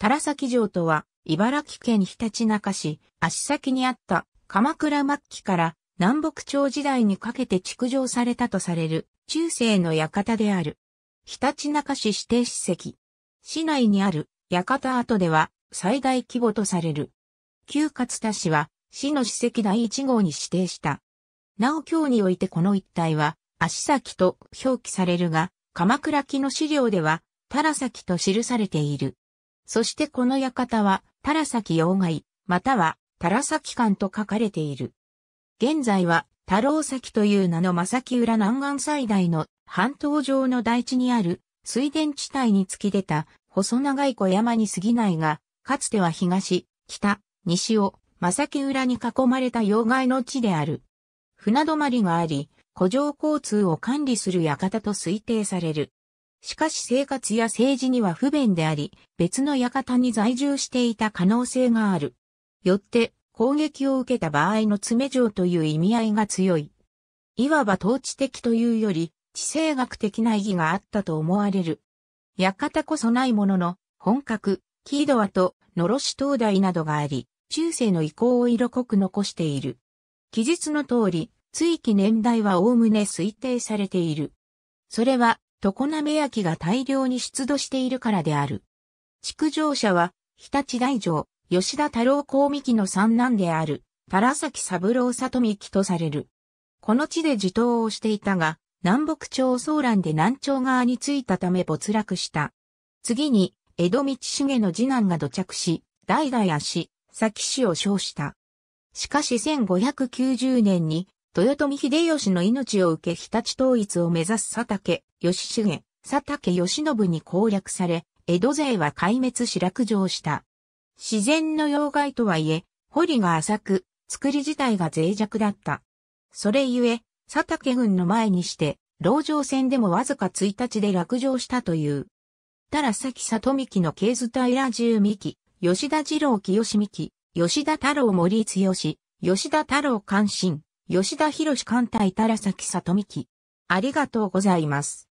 田崎城とは、茨城県ひたちなか市、足先にあった鎌倉末期から南北朝時代にかけて築城されたとされる中世の館である。ひたちなか市指定史跡。市内にある館跡では最大規模とされる。旧勝田市は市の史跡第一号に指定した。なお今日においてこの一帯は足先と表記されるが、鎌倉期の資料では、たらさと記されている。そしてこの館は、タラサキ妖怪、または、タラサキ館と書かれている。現在は、太郎崎という名の正木浦南岸最大の半島上の大地にある水田地帯に突き出た細長い小山に過ぎないが、かつては東、北、西を正木浦に囲まれた妖怪の地である。船止まりがあり、古城交通を管理する館と推定される。しかし生活や政治には不便であり、別の館に在住していた可能性がある。よって、攻撃を受けた場合の詰め状という意味合いが強い。いわば統治的というより、地政学的な意義があったと思われる。館こそないものの、本格、キードアと、のろし灯台などがあり、中世の遺構を色濃く残している。記述の通り、追記年代は概ね推定されている。それは、常滑焼が大量に出土しているからである。築城者は、日立大城、吉田太郎公美紀の三男である、田崎三郎里美紀とされる。この地で自頭をしていたが、南北朝騒乱で南朝側に着いたため没落した。次に、江戸道重の次男が土着し、代々足、先氏を称した。しかし1590年に、豊臣秀吉の命を受け日立統一を目指す佐竹、義重、佐竹義信に攻略され、江戸勢は壊滅し落城した。自然の要害とはいえ、堀が浅く、作り自体が脆弱だった。それゆえ、佐竹軍の前にして、牢城戦でもわずか1日で落城したという。たらさき里樹の経図平みき、吉田次郎清幹、吉田太郎森剛、吉田太郎関心、吉田博士艦隊たらさきさとみき。ありがとうございます。